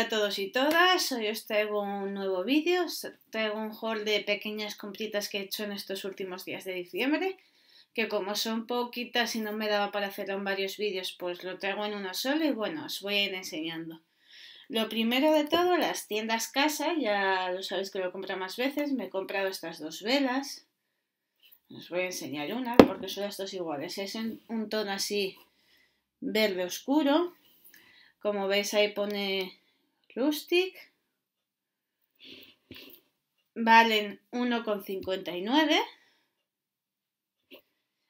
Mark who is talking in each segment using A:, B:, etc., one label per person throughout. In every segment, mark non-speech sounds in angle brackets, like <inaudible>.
A: a todos y todas, hoy os traigo un nuevo vídeo, os traigo un haul de pequeñas compritas que he hecho en estos últimos días de diciembre, que como son poquitas y no me daba para hacerlo en varios vídeos, pues lo traigo en uno solo y bueno, os voy a ir enseñando. Lo primero de todo, las tiendas casa, ya lo sabéis que lo compro más veces, me he comprado estas dos velas, os voy a enseñar una porque son las dos iguales, es en un tono así verde oscuro, como veis ahí pone Rustic. Valen 1,59.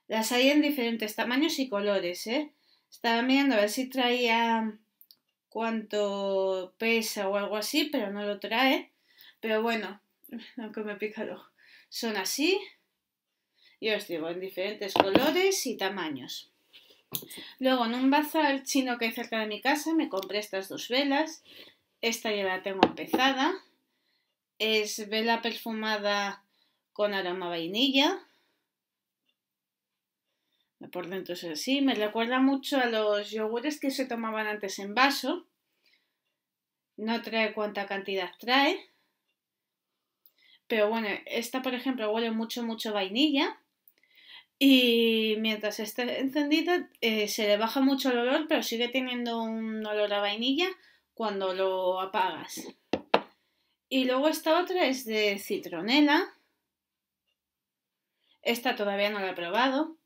A: Las hay en diferentes tamaños y colores, ¿eh? Estaba mirando a ver si traía cuánto pesa o algo así, pero no lo trae. Pero bueno, <laughs> aunque me pica el Son así. y os digo, en diferentes colores y tamaños. Luego, en un bazar chino que hay cerca de mi casa, me compré estas dos velas esta ya la tengo empezada. Es vela perfumada con aroma vainilla. Por dentro es así. Me recuerda mucho a los yogures que se tomaban antes en vaso. No trae cuánta cantidad trae. Pero bueno, esta por ejemplo huele mucho, mucho vainilla. Y mientras esté encendida eh, se le baja mucho el olor, pero sigue teniendo un olor a vainilla cuando lo apagas. Y luego esta otra es de citronela. Esta todavía no la he probado,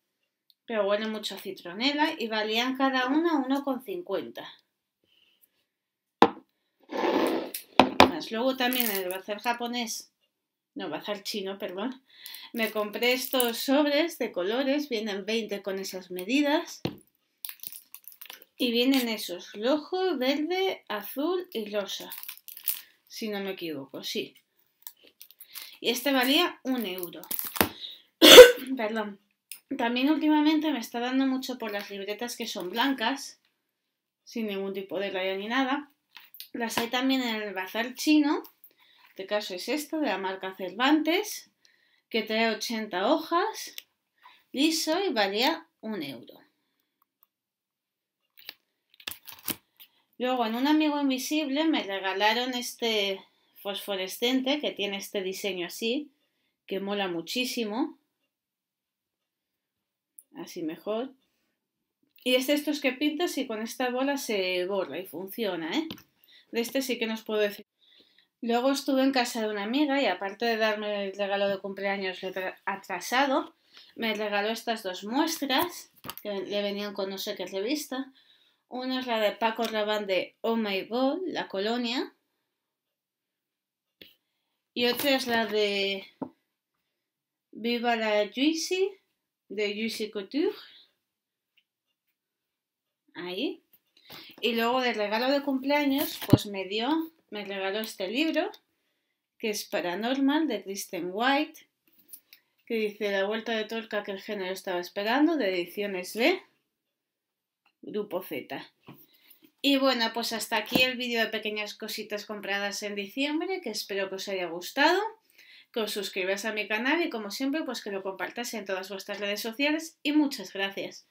A: pero huele mucho a citronela y valían cada una 1,50. Más luego también en el bazar japonés, no, bazar chino, perdón, me compré estos sobres de colores, vienen 20 con esas medidas. Y vienen esos, rojo, verde, azul y rosa. Si no me equivoco, sí. Y este valía un euro. <coughs> Perdón. También últimamente me está dando mucho por las libretas que son blancas, sin ningún tipo de raya ni nada. Las hay también en el bazar chino. Este caso es esta, de la marca Cervantes, que trae 80 hojas, liso y valía un euro. Luego, en un amigo invisible me regalaron este fosforescente que tiene este diseño así, que mola muchísimo. Así mejor. Y es de estos que pintas y con esta bola se borra y funciona, ¿eh? De este sí que nos puedo decir. Luego estuve en casa de una amiga y aparte de darme el regalo de cumpleaños atrasado, me regaló estas dos muestras que le venían con no sé qué revista. Una es la de Paco Rabanne de Oh My God, La Colonia. Y otra es la de Viva la Juicy, de Juicy Couture. Ahí. Y luego de regalo de cumpleaños, pues me dio, me regaló este libro, que es Paranormal, de Kristen White, que dice La vuelta de Tolca, que el género estaba esperando, de Ediciones B. Grupo Z. Y bueno, pues hasta aquí el vídeo de pequeñas cositas compradas en diciembre, que espero que os haya gustado, que os suscribáis a mi canal y como siempre, pues que lo compartáis en todas vuestras redes sociales y muchas gracias.